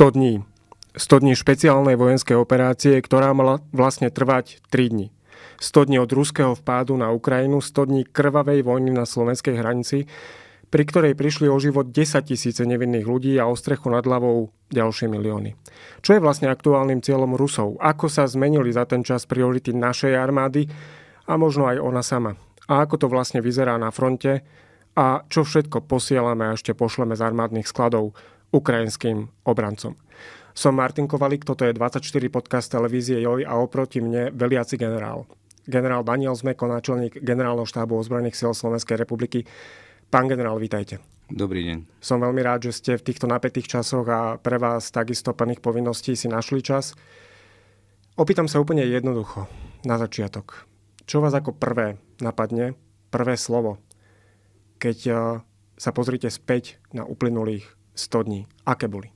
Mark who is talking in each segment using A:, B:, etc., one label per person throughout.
A: 100 dní. 100 dní špeciálnej vojenskej operácie, ktorá mala vlastne trvať 3 dní. 100 dní od ruského vpádu na Ukrajinu, 100 dní krvavej vojny na slovenskej hranici, pri ktorej prišli o život 10 tisíce nevinných ľudí a o strechu nad hlavou ďalšie milióny. Čo je vlastne aktuálnym cieľom Rusov? Ako sa zmenili za ten čas priority našej armády a možno aj ona sama? A ako to vlastne vyzerá na fronte? A čo všetko posielame a ešte pošleme z armádnych skladov? ukrajinským obrancom. Som Martin Kovalik, toto je 24 podcast televízie JOJ a oproti mne veliaci generál. Generál Daniel Zmeko, náčelník generálneho štábu ozbrojených síl Slovenskej republiky. Pán generál, vítajte.
B: Dobrý deň.
A: Som veľmi rád, že ste v týchto napätých časoch a pre vás takisto plných povinností si našli čas. Opýtam sa úplne jednoducho, na začiatok. Čo vás ako prvé napadne, prvé slovo, keď eh, sa pozrite späť na uplynulých 100 dní. Aké boli?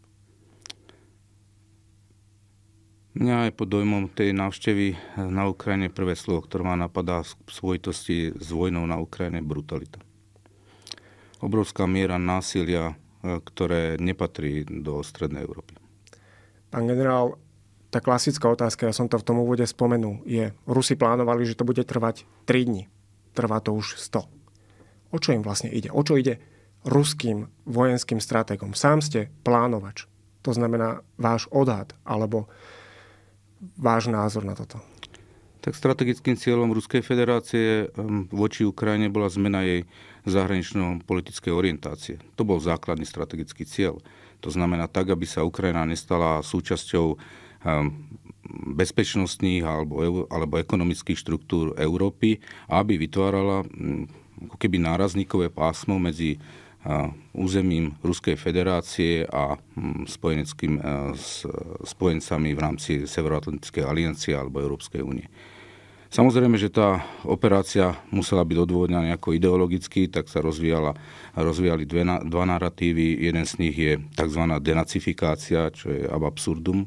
B: Mňa aj pod dojmom tej návštevy na Ukrajine prvé slovo, ktoré ma napadá v svojitosti s vojnou na Ukrajine, brutalita. Obrovská miera násilia, e, ktoré nepatrí do Strednej Európy.
A: Pán generál, tá klasická otázka, ja som to v tom úvode spomenul, je, Rusi plánovali, že to bude trvať 3 dní. Trvá to už 100. O čo im vlastne ide? O čo ide ruským vojenským stratégom. Sám ste plánovač. To znamená váš odhad alebo váš názor na toto.
B: Tak strategickým cieľom Ruskej federácie ehm, voči Ukrajine bola zmena jej zahranično-politickej orientácie. To bol základný strategický cieľ. To znamená tak, aby sa Ukrajina nestala súčasťou ehm, bezpečnostných alebo, alebo ekonomických štruktúr Európy a aby vytvárala hm, ako keby nárazníkové pásmo medzi územím Ruskej federácie a hm, spojeneckým, e, s spojencami v rámci Severoatlantickej aliancie alebo Európskej únie. Samozrejme, že tá operácia musela byť odôvodnená nejako ideologicky, tak sa rozvíjala, rozvíjali dve, dva narratívy. Jeden z nich je tzv. denacifikácia, čo je ab absurdum e,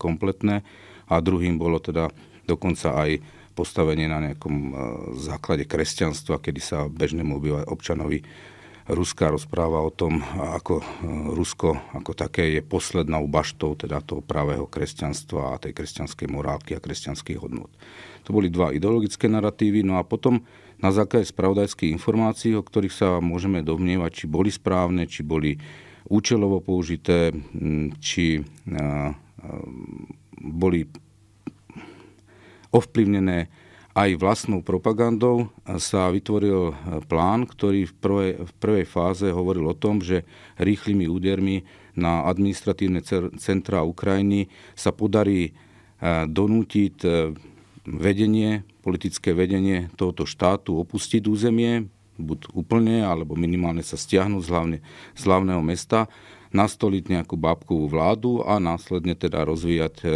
B: kompletné, a druhým bolo teda dokonca aj postavenie na nejakom e, základe kresťanstva, kedy sa bežnému občanovi Ruska rozpráva o tom, ako e, Rusko ako také je poslednou baštou teda toho pravého kresťanstva a tej kresťanskej morálky a kresťanských hodnot. To boli dva ideologické narratívy, no a potom na základe spravodajských informácií, o ktorých sa môžeme domnievať, či boli správne, či boli účelovo použité, či e, e, boli ovplyvnené aj vlastnou propagandou sa vytvoril eh, plán, ktorý v prvej, v prvej fáze hovoril o tom, že rýchlymi údermi na administratívne centra Ukrajiny sa podarí eh, donútiť eh, vedenie, politické vedenie tohoto štátu opustiť územie, buď úplne, alebo minimálne sa stiahnuť z, hlavne, z hlavného mesta nastoliť nejakú bábkovú vládu a následne teda rozvíjať e, e,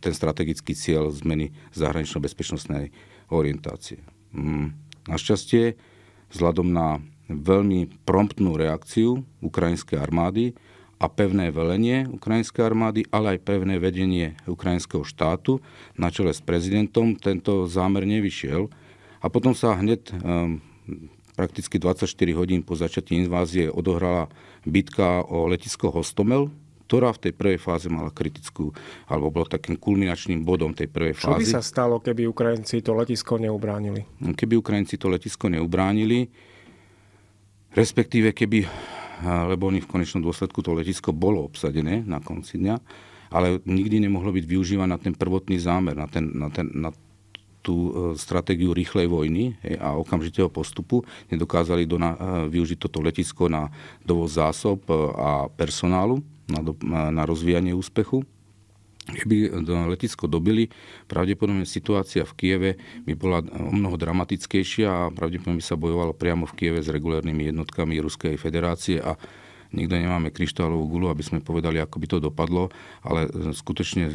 B: ten strategický cieľ zmeny zahranično-bezpečnostnej orientácie. Mm. Našťastie, vzhľadom na veľmi promptnú reakciu ukrajinskej armády a pevné velenie ukrajinskej armády, ale aj pevné vedenie ukrajinského štátu na čele s prezidentom tento zámer nevyšiel. A potom sa hneď e, prakticky 24 hodín po začiatí invázie odohrala bitka o letisko Hostomel, ktorá v tej prvej fáze mala kritickú, alebo bola takým kulminačným bodom tej prvej Čo fázy. Čo by sa
A: stalo, keby Ukrajinci to letisko neubránili?
B: Keby Ukrajinci to letisko neubránili, respektíve keby, lebo oni v konečnom dôsledku to letisko bolo obsadené na konci dňa, ale nikdy nemohlo byť využívané na ten prvotný zámer, na, ten, na, ten, na tú e, stratégiu rýchlej vojny a okamžitého postupu. Nedokázali do na, e, využiť toto letisko na dovoz zásob e, a personálu na, do, na rozvíjanie úspechu. Keby letisko dobili, pravdepodobne situácia v Kieve by bola o mnoho dramatickejšia a pravdepodobne by sa bojovalo priamo v Kieve s regulárnymi jednotkami Ruskej federácie a nikde nemáme kryštálovú gulu, aby sme povedali, ako by to dopadlo, ale e, skutočne e,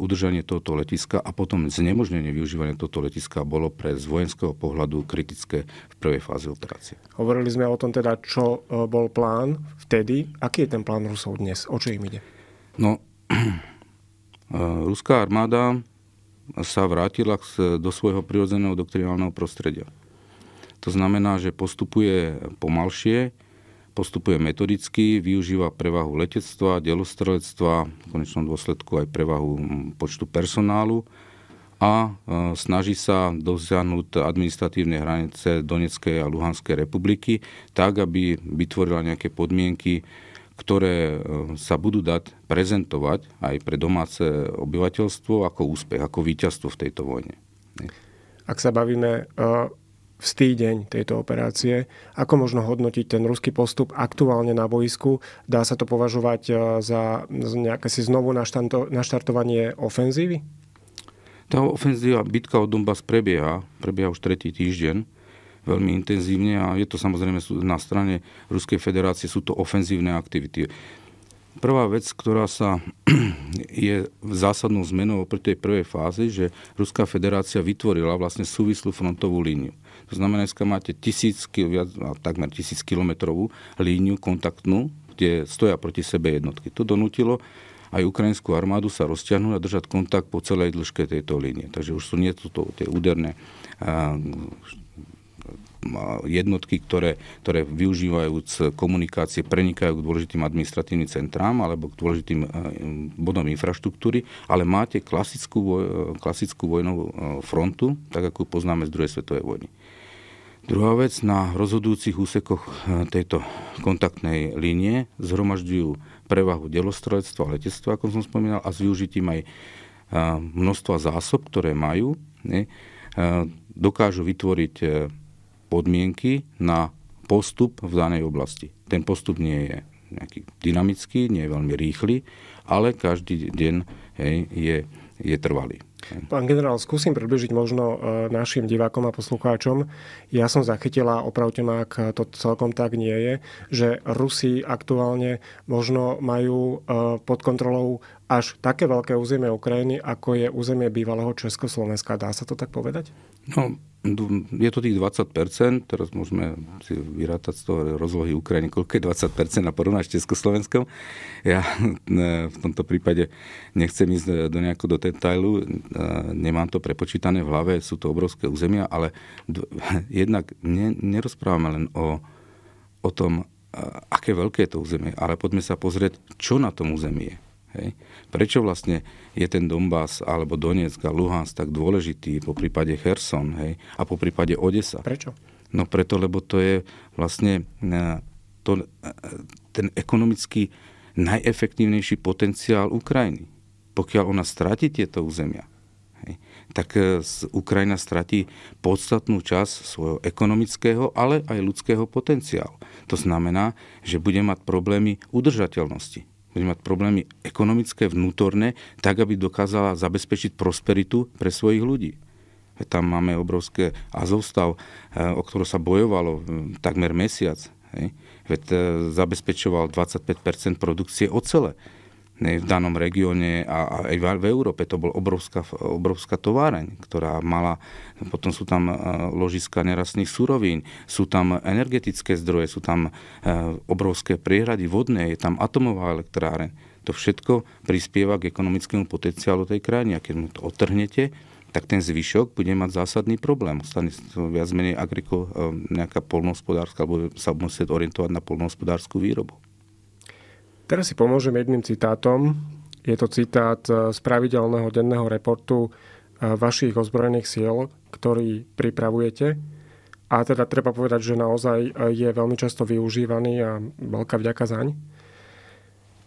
B: udržanie tohoto letiska a potom znemožnenie využívania tohoto letiska bolo pre z vojenského pohľadu kritické v prvej fáze operácie.
A: Hovorili sme o tom teda, čo e, bol plán vtedy. Aký je ten plán Rusov dnes? O čo im ide?
B: No, ruská armáda sa vrátila do svojho prirodzeného doktrinálneho prostredia. To znamená, že postupuje pomalšie, postupuje metodicky, využíva prevahu letectva, delostrelectva, v konečnom dôsledku aj prevahu počtu personálu a e, snaží sa dosiahnuť administratívne hranice Donetskej a Luhanskej republiky tak, aby vytvorila nejaké podmienky, ktoré e, sa budú dať prezentovať aj pre domáce obyvateľstvo ako úspech, ako víťazstvo v tejto vojne.
A: Ak sa bavíme e, vstý deň tejto operácie. Ako možno hodnotiť ten ruský postup aktuálne na boisku? Dá sa to považovať e, za nejaké si znovu naštartovanie ofenzívy?
B: Tá ofenzíva, bitka o Donbass prebieha, prebieha už tretí týždeň veľmi intenzívne a je to samozrejme na strane Ruskej federácie, sú to ofenzívne aktivity. Prvá vec, ktorá sa je zásadnou zmenou pri tej prvej fáze, že Ruská federácia vytvorila vlastne súvislú frontovú líniu. To znamená, dneska máte tisícky, viac, no, takmer tisíc kilometrovú líniu kontaktnú, kde stoja proti sebe jednotky. To donútilo aj ukrajinskú armádu sa rozťahnúť a držať kontakt po celej dĺžke tejto línie. Takže už sú nie to, to tie úderné a, jednotky, ktoré, ktoré využívajúc komunikácie prenikajú k dôležitým administratívnym centrám alebo k dôležitým e, bodom infraštruktúry, ale máte klasickú, voj, e, klasickú vojnovú e, frontu, tak ako poznáme z druhej svetovej vojny. Druhá vec, na rozhodujúcich úsekoch eh, tejto kontaktnej línie zhromažďujú prevahu delostrojectva a letectva, ako som spomínal, a s využitím aj eh, množstva zásob, ktoré majú, ne, eh, dokážu vytvoriť podmienky na postup v danej oblasti. Ten postup nie je nejaký dynamický, nie je veľmi rýchly, ale každý deň hej, je, je trvalý.
A: Pán generál, skúsim približiť možno e, našim divákom a poslucháčom. Ja som zachytila, opravte ma, ak to celkom tak nie je, že Rusi aktuálne možno majú e, pod kontrolou až také veľké územie Ukrajiny, ako je územie bývalého Československa. Dá sa to tak povedať? No,
B: je to tých 20%, teraz môžeme si vyrátať z toho rozlohy Ukrajiny, koľko je 20% a porovnáš Československom. Ja e, v tomto prípade nechcem ísť do nejakého do detailu, e, nemám to prepočítané v hlave, sú to obrovské územia, ale jednak ne, nerozprávame len o, o tom, e, aké veľké je to územie, ale poďme sa pozrieť, čo na tom území je. Hej. Prečo vlastne je ten Donbass alebo Donetsk a Luhansk tak dôležitý, po prípade Herson hej, a po prípade Odesa? Prečo? No preto, lebo to je vlastne e, to, e, ten ekonomicky najefektívnejší potenciál Ukrajiny. Pokiaľ ona stratí tieto územia, hej, tak e, Ukrajina stratí podstatnú časť svojho ekonomického, ale aj ľudského potenciálu. To znamená, že bude mať problémy udržateľnosti bude mať problémy ekonomické, vnútorné, tak, aby dokázala zabezpečiť prosperitu pre svojich ľudí. Tam máme obrovské azovstav, eh, o ktorom sa bojovalo eh, takmer mesiac. Veď eh, zabezpečoval 25 produkcie ocele ne, v danom regióne a, a aj v, v Európe to bol obrovská, obrovská továreň, ktorá mala, potom sú tam e, ložiska nerastných surovín, sú tam energetické zdroje, sú tam e, obrovské priehrady vodné, je tam atomová elektráreň. To všetko prispieva k ekonomickému potenciálu tej krajiny. A keď mu to otrhnete, tak ten zvyšok bude mať zásadný problém. Stane to viac menej agriko, e, nejaká polnohospodárska, alebo sa musieť orientovať na polnohospodárskú výrobu.
A: Teraz si pomôžem jedným citátom. Je to citát eh, z pravidelného denného reportu eh, vašich ozbrojených síl, ktorý pripravujete. A teda treba povedať, že naozaj eh, je veľmi často využívaný a veľká vďaka zaň.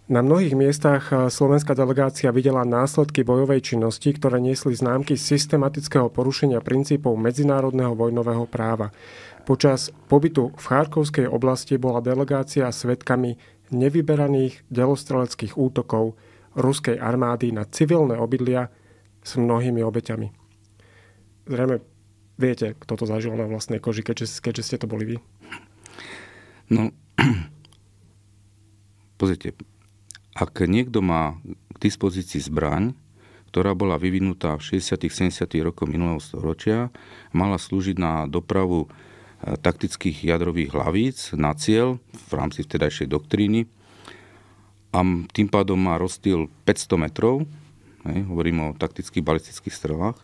A: Na mnohých miestach slovenská delegácia videla následky bojovej činnosti, ktoré niesli známky systematického porušenia princípov medzinárodného vojnového práva. Počas pobytu v Charkovskej oblasti bola delegácia svetkami nevyberaných delostreleckých útokov ruskej armády na civilné obydlia s mnohými obeťami. Zrejme viete, kto to zažil na vlastnej koži, keďže, keďže ste to boli vy.
B: No, pozrite, ak niekto má k dispozícii zbraň, ktorá bola vyvinutá v 60. 70. rokoch minulého storočia, mala slúžiť na dopravu taktických jadrových hlavíc na cieľ v rámci vtedajšej doktríny a tým pádom má rozstýl 500 metrov, hej, hovorím o taktických balistických strelách,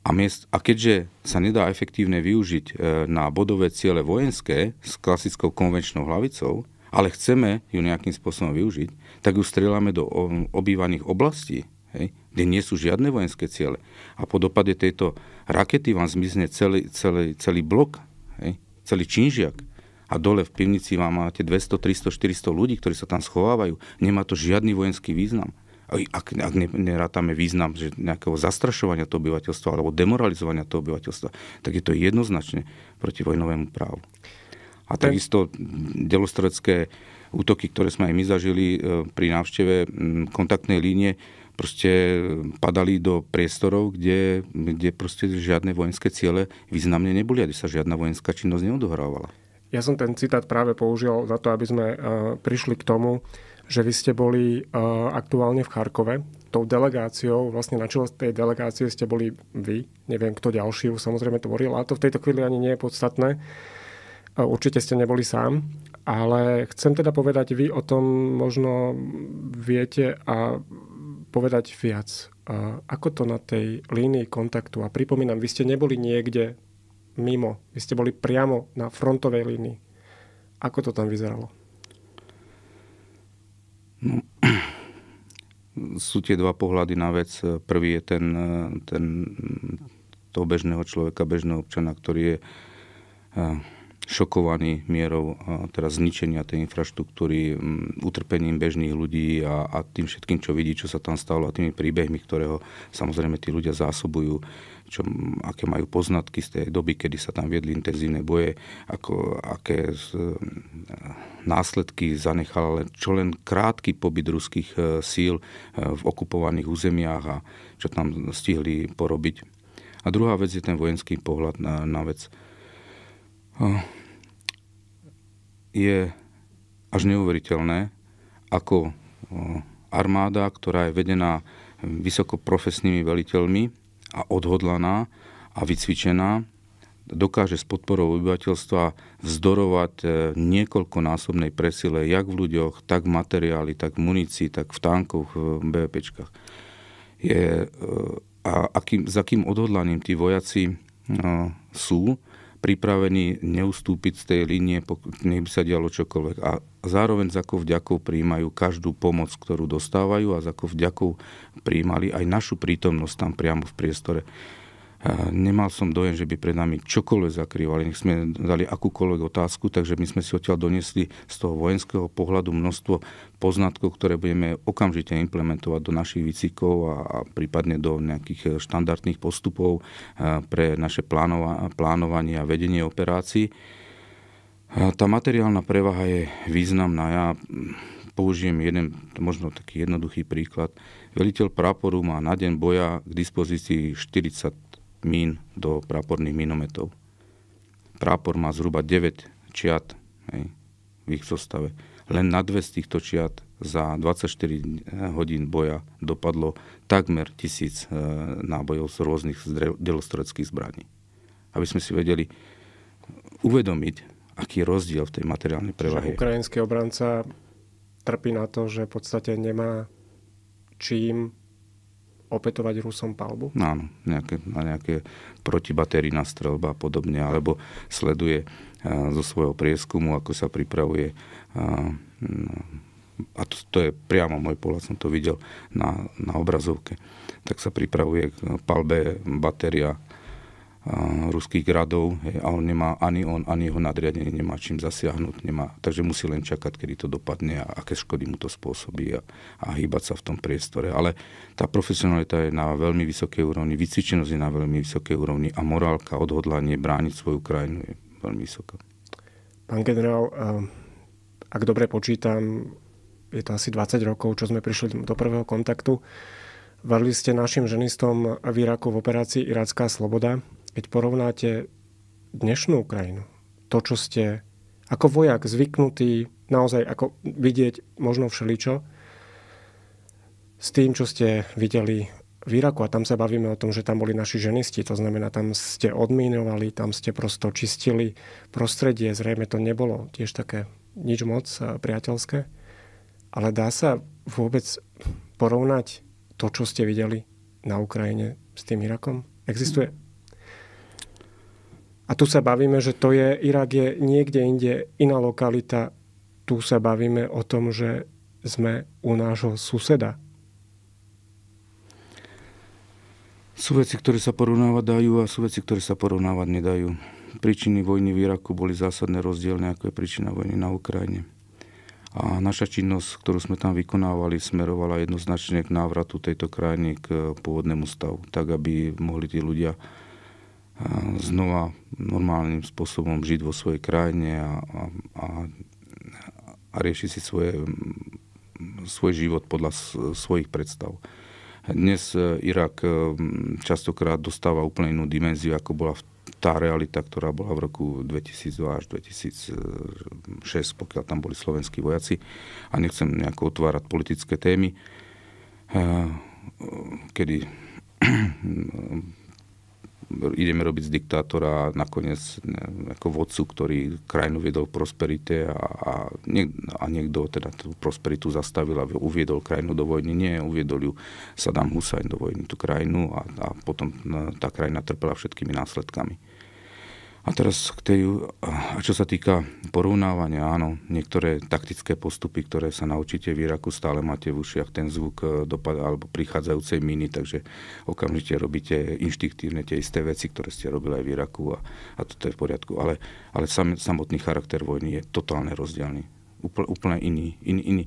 B: a, miest, a keďže sa nedá efektívne využiť e, na bodové ciele vojenské s klasickou konvenčnou hlavicou, ale chceme ju nejakým spôsobom využiť, tak ju strieľame do obývaných oblastí, hej, kde nie sú žiadne vojenské ciele. A po dopade tejto rakety vám zmizne celý, celý, celý blok Hej? Celý činžiak. A dole v pivnici vám máte 200, 300, 400 ľudí, ktorí sa tam schovávajú. Nemá to žiadny vojenský význam. Ak, ak nerátame význam že nejakého zastrašovania toho obyvateľstva alebo demoralizovania toho obyvateľstva, tak je to jednoznačne proti vojnovému právu. A takisto delostrecké útoky, ktoré sme aj my zažili e, pri návšteve kontaktnej línie, proste padali do priestorov, kde, kde proste žiadne vojenské ciele významne neboli kde sa žiadna vojenská činnosť neodohrávala.
A: Ja som ten citát práve použil za to, aby sme eh, prišli k tomu, že vy ste boli eh, aktuálne v Charkove. Tou delegáciou, vlastne na čele tej delegácie ste boli vy, neviem kto ďalší ju samozrejme tvoril, ale to v tejto chvíli ani nie je podstatné. Eh, určite ste neboli sám, ale chcem teda povedať, vy o tom možno viete a povedať viac. Ako to na tej línii kontaktu? A pripomínam, vy ste neboli niekde mimo, vy ste boli priamo na frontovej línii. Ako to tam vyzeralo?
B: No, sú tie dva pohľady na vec. Prvý je ten, ten toho bežného človeka, bežného občana, ktorý je šokovaní mierou teraz zničenia tej infraštruktúry, utrpením bežných ľudí a, a tým všetkým, čo vidí, čo sa tam stalo a tými príbehmi, ktorého samozrejme tí ľudia zásobujú čo, aké majú poznatky z tej doby, kedy sa tam viedli intenzívne boje, ako, aké z, následky zanechal len, čo len krátky pobyt ruských e, síl e, v okupovaných územiach a čo tam stihli porobiť. A druhá vec je ten vojenský pohľad na, na vec je až neuveriteľné, ako armáda, ktorá je vedená vysokoprofesnými veliteľmi a odhodlaná a vycvičená, dokáže s podporou obyvateľstva vzdorovať e, niekoľkonásobnej presile, jak v ľuďoch, tak v materiáli, tak v munícii, tak v tankoch, v BPčkách. Je, e, a akým, za akým odhodlaním tí vojaci e, sú, pripravení neustúpiť z tej línie, nech by sa dialo čokoľvek. A zároveň za ako vďakov príjmajú každú pomoc, ktorú dostávajú a za ako vďakov príjmali aj našu prítomnosť tam priamo v priestore. Nemal som dojem, že by pred nami čokoľvek zakrývali. Nech sme dali akúkoľvek otázku, takže my sme si odtiaľ doniesli z toho vojenského pohľadu množstvo poznatkov, ktoré budeme okamžite implementovať do našich výcikov a, a prípadne do nejakých eh, štandardných postupov eh, pre naše plánova, plánovanie a vedenie operácií. Tá materiálna prevaha je významná. Ja použijem jeden, možno taký jednoduchý príklad. Veliteľ práporu má na deň boja k dispozícii 40 mín do práporných minometov. Prápor má zhruba 9 čiat hej, v ich zostave. Len na dve z týchto čiat za 24 hodín boja dopadlo takmer tisíc e, nábojov z rôznych delostrojeckých zbraní. Aby sme si vedeli uvedomiť, aký je rozdiel v tej materiálnej prevahe.
A: ukrajinský obranca trpí na to, že v podstate nemá čím opetovať Rusom palbu?
B: No, áno, nejaké, na nejaké protibaterína strelba a podobne, alebo sleduje a, eh, zo svojho prieskumu, ako sa pripravuje a, eh, mm, a to, to je priamo môj pohľad, som to videl na, na obrazovke, tak sa pripravuje k palbe batéria ruských gradov hej, a on nemá, ani on, ani jeho nadriadenie nemá čím zasiahnuť, nemá, takže musí len čakať, kedy to dopadne a aké škody mu to spôsobí a, a hýbať sa v tom priestore. Ale tá profesionalita je na veľmi vysokej úrovni, vycvičenosť je na veľmi vysokej úrovni a morálka, odhodlanie brániť svoju krajinu je veľmi vysoká.
A: Pán generál, ak dobre počítam, je to asi 20 rokov, čo sme prišli do prvého kontaktu. Varli ste našim ženistom v Iraku v operácii Iracká sloboda keď porovnáte dnešnú Ukrajinu, to, čo ste ako vojak zvyknutý naozaj ako vidieť možno všeličo, s tým, čo ste videli v Iraku, a tam sa bavíme o tom, že tam boli naši ženisti, to znamená, tam ste odmínovali, tam ste prosto čistili prostredie, zrejme to nebolo tiež také nič moc e, priateľské, ale dá sa vôbec porovnať to, čo ste videli na Ukrajine s tým Irakom? Existuje a tu sa bavíme, že to je, Irak je niekde inde iná lokalita. Tu sa bavíme o tom, že sme u nášho suseda.
B: Sú veci, ktoré sa porovnávať dajú a sú veci, ktoré sa porovnávať nedajú. Príčiny vojny v Iraku boli zásadne rozdielne, ako je príčina vojny na Ukrajine. A naša činnosť, ktorú sme tam vykonávali, smerovala jednoznačne k návratu tejto krajiny k pôvodnému stavu, tak aby mohli tí ľudia znova normálnym spôsobom žiť vo svojej krajine a, a, a, a riešiť si svoje, svoj život podľa svojich predstav. Dnes e, Irak e, častokrát dostáva úplne inú dimenziu, ako bola tá realita, ktorá bola v roku 2002 až 2006, pokiaľ tam boli slovenskí vojaci. A nechcem nejako otvárať politické témy, e, kedy ideme robiť z diktátora nakoniec ako vodcu, ktorý krajinu viedol v prosperite a, a, niek- a niekto teda tú prosperitu zastavil a uviedol krajinu do vojny. Nie, uviedol ju Saddam Hussein do vojny, tú krajinu a, a potom e, tá krajina trpela všetkými následkami. A teraz k tej, čo sa týka porovnávania, áno, niektoré taktické postupy, ktoré sa naučíte v Iraku, stále máte v ušiach ten zvuk e, dopada alebo prichádzajúcej miny, takže okamžite robíte inštiktívne tie isté veci, ktoré ste robili aj v Iraku a, a toto je v poriadku. Ale, ale sam, samotný charakter vojny je totálne rozdielný. Úpl, úplne iný. iný, iný.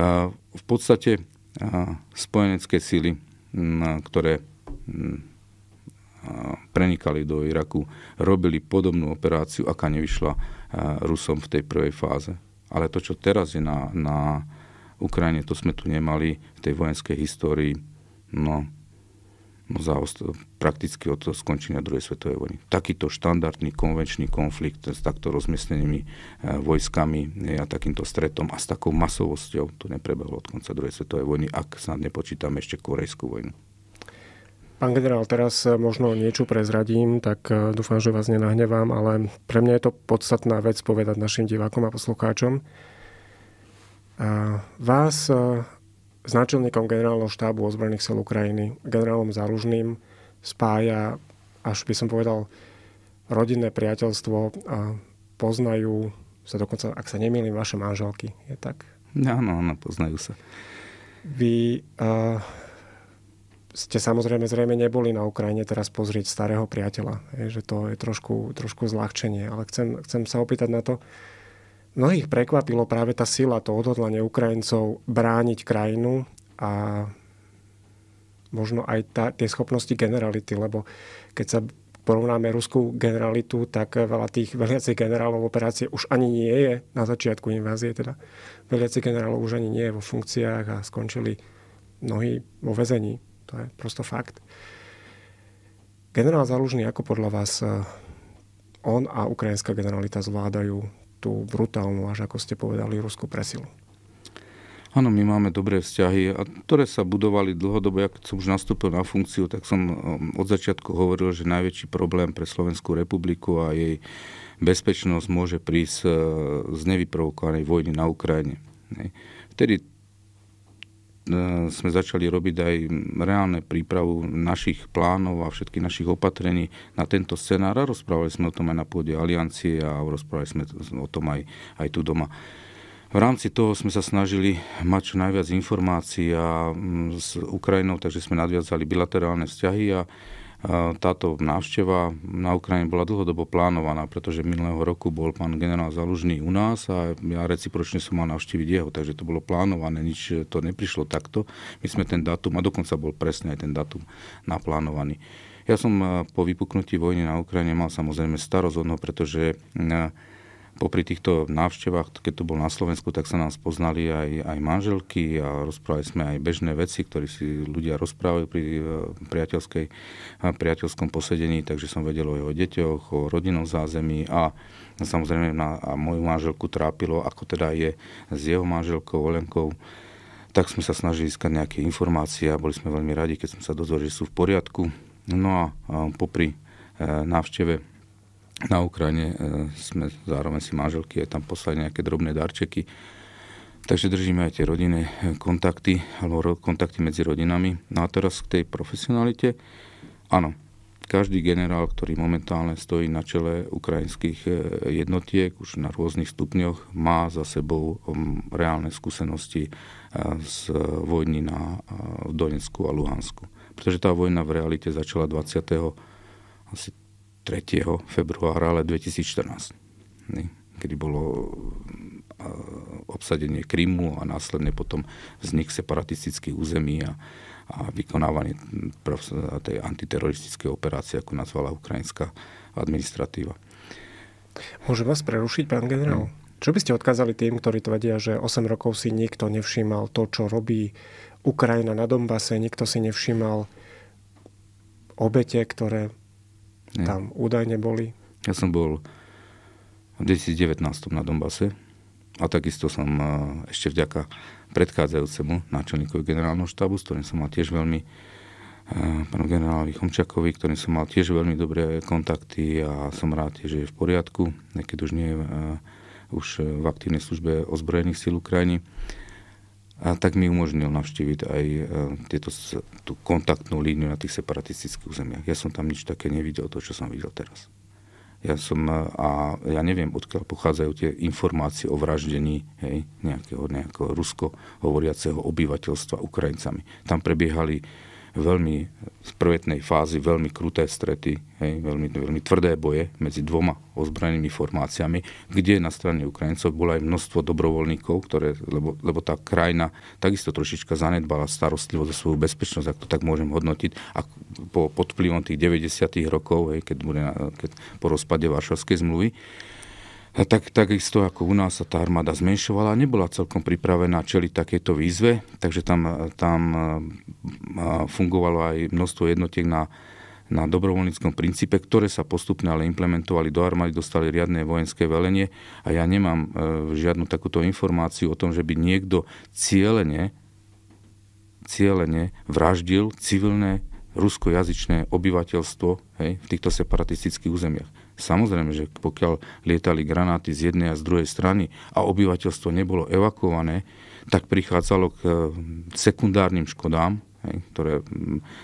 B: A, v podstate a, spojenecké síly, m, ktoré m, prenikali do Iraku, robili podobnú operáciu, aká nevyšla Rusom v tej prvej fáze. Ale to, čo teraz je na, na Ukrajine, to sme tu nemali v tej vojenskej histórii, no, no za, prakticky od skončenia druhej svetovej vojny. Takýto štandardný konvenčný konflikt s takto rozmiestnenými e, vojskami a takýmto stretom a s takou masovosťou to neprebehlo od konca druhej svetovej vojny, ak sa nepočítame ešte korejskú vojnu.
A: Pán generál, teraz eh, možno niečo prezradím, tak eh, dúfam, že vás nenahnevám, ale pre mňa je to podstatná vec povedať našim divákom a poslucháčom. Vás eh, s náčelníkom generálneho štábu ozbrojených sil Ukrajiny, generálom Zálužným, spája, až by som povedal, rodinné priateľstvo a poznajú sa dokonca, ak sa nemýlim, vaše manželky. Je tak?
B: Áno, áno, poznajú sa.
A: Vy uh, ste samozrejme zrejme neboli na Ukrajine teraz pozrieť starého priateľa. Je, že to je trošku, trošku zľahčenie. Ale chcem, chcem sa opýtať na to, mnohých prekvapilo práve tá sila, to odhodlanie Ukrajincov brániť krajinu a možno aj tá, tie schopnosti generality, lebo keď sa porovnáme ruskú generalitu, tak veľa tých veliacich generálov operácie už ani nie je na začiatku invázie, teda veliacich generálov už ani nie je vo funkciách a skončili mnohí vo väzení to je prosto fakt. Generál Zalužný, ako podľa vás eh, on a ukrajinská generalita zvládajú tú brutálnu, až ako ste povedali, ruskú presilu?
B: Áno, my máme dobré vzťahy, ktoré sa budovali dlhodobo. Ja keď som už nastúpil na funkciu, tak som eh, od začiatku hovoril, že najväčší problém pre Slovenskú republiku a jej bezpečnosť môže prísť eh, z nevyprovokovanej vojny na Ukrajine. Vtedy Eh, sme začali robiť aj reálne prípravu našich plánov a všetkých našich opatrení na tento scenár a rozprávali sme o tom aj na pôde aliancie a rozprávali sme o tom aj, aj tu doma. V rámci toho sme sa snažili mať čo najviac informácií a mm, s Ukrajinou, takže sme nadviazali bilaterálne vzťahy a táto návšteva na Ukrajine bola dlhodobo plánovaná, pretože minulého roku bol pán generál Zalužný u nás a ja recipročne som mal navštíviť jeho, takže to bolo plánované, nič to neprišlo takto. My sme ten datum, a dokonca bol presne aj ten datum naplánovaný. Ja som e, po vypuknutí vojny na Ukrajine mal samozrejme starosť pretože e, popri týchto návštevách, keď tu bol na Slovensku, tak sa nám spoznali aj, aj manželky a rozprávali sme aj bežné veci, ktoré si ľudia rozprávajú pri e, priateľskej, e, priateľskom posedení, takže som vedel o jeho deťoch, o rodinnom zázemí a samozrejme na, a moju manželku trápilo, ako teda je s jeho manželkou Olenkou tak sme sa snažili získať nejaké informácie a boli sme veľmi radi, keď sme sa dozvedeli, že sú v poriadku. No a popri e, návšteve na Ukrajine e, sme zároveň si máželky, aj tam poslali nejaké drobné darčeky. Takže držíme aj tie rodinné kontakty, alebo kontakty medzi rodinami. No a teraz k tej profesionalite. Áno, každý generál, ktorý momentálne stojí na čele ukrajinských e, jednotiek, už na rôznych stupňoch, má za sebou reálne skúsenosti e, z vojny na Donetsku a Luhansku. Pretože tá vojna v realite začala 20. asi 3. februára ale 2014, kedy bolo obsadenie Krymu a následne potom vznik separatistických území a, a vykonávanie tej antiteroristickej operácie, ako nazvala ukrajinská administratíva.
A: Môžem vás prerušiť, pán generál? No. Čo by ste odkázali tým, ktorí tvrdia, že 8 rokov si nikto nevšímal to, čo robí Ukrajina na Dombase, nikto si nevšímal obete, ktoré
B: nie. Tam údajne boli. Ja som bol v 2019 na Dombase a takisto som e, ešte vďaka predchádzajúcemu náčelníkovi generálneho štábu, s ktorým som mal tiež veľmi e, pánu generálovi Chomčakovi, ktorým som mal tiež veľmi dobré kontakty a som rád, že je v poriadku, keď už nie je e, už v aktívnej službe ozbrojených síl Ukrajiny a tak mi umožnil navštíviť aj e, tieto, tú kontaktnú líniu na tých separatistických územiach. Ja som tam nič také nevidel, to, čo som videl teraz. Ja som, e, a ja neviem, odkiaľ pochádzajú tie informácie o vraždení hej, nejakého, nejakého rusko hovoriaceho obyvateľstva Ukrajincami. Tam prebiehali veľmi z prvetnej fázy veľmi kruté strety, hej, veľmi, veľmi tvrdé boje medzi dvoma ozbrojenými formáciami, kde na strane Ukrajincov bolo aj množstvo dobrovoľníkov, ktoré, lebo, lebo tá krajina takisto trošička zanedbala starostlivosť o svoju bezpečnosť, ak to tak môžem hodnotiť, a po podplyvom tých 90. rokov, hej, keď, bude, keď po rozpade Varšavskej zmluvy. A tak, takisto ako u nás sa tá armáda zmenšovala, nebola celkom pripravená čeliť takejto výzve, takže tam, tam e, e, fungovalo aj množstvo jednotiek na, na dobrovoľníckom princípe, ktoré sa postupne ale implementovali do armády, dostali riadne vojenské velenie a ja nemám e, žiadnu takúto informáciu o tom, že by niekto cieľene, cieľene vraždil civilné ruskojazyčné obyvateľstvo hej, v týchto separatistických územiach. Samozrejme, že pokiaľ lietali granáty z jednej a z druhej strany a obyvateľstvo nebolo evakuované, tak prichádzalo k eh, sekundárnym škodám, hej, ktoré,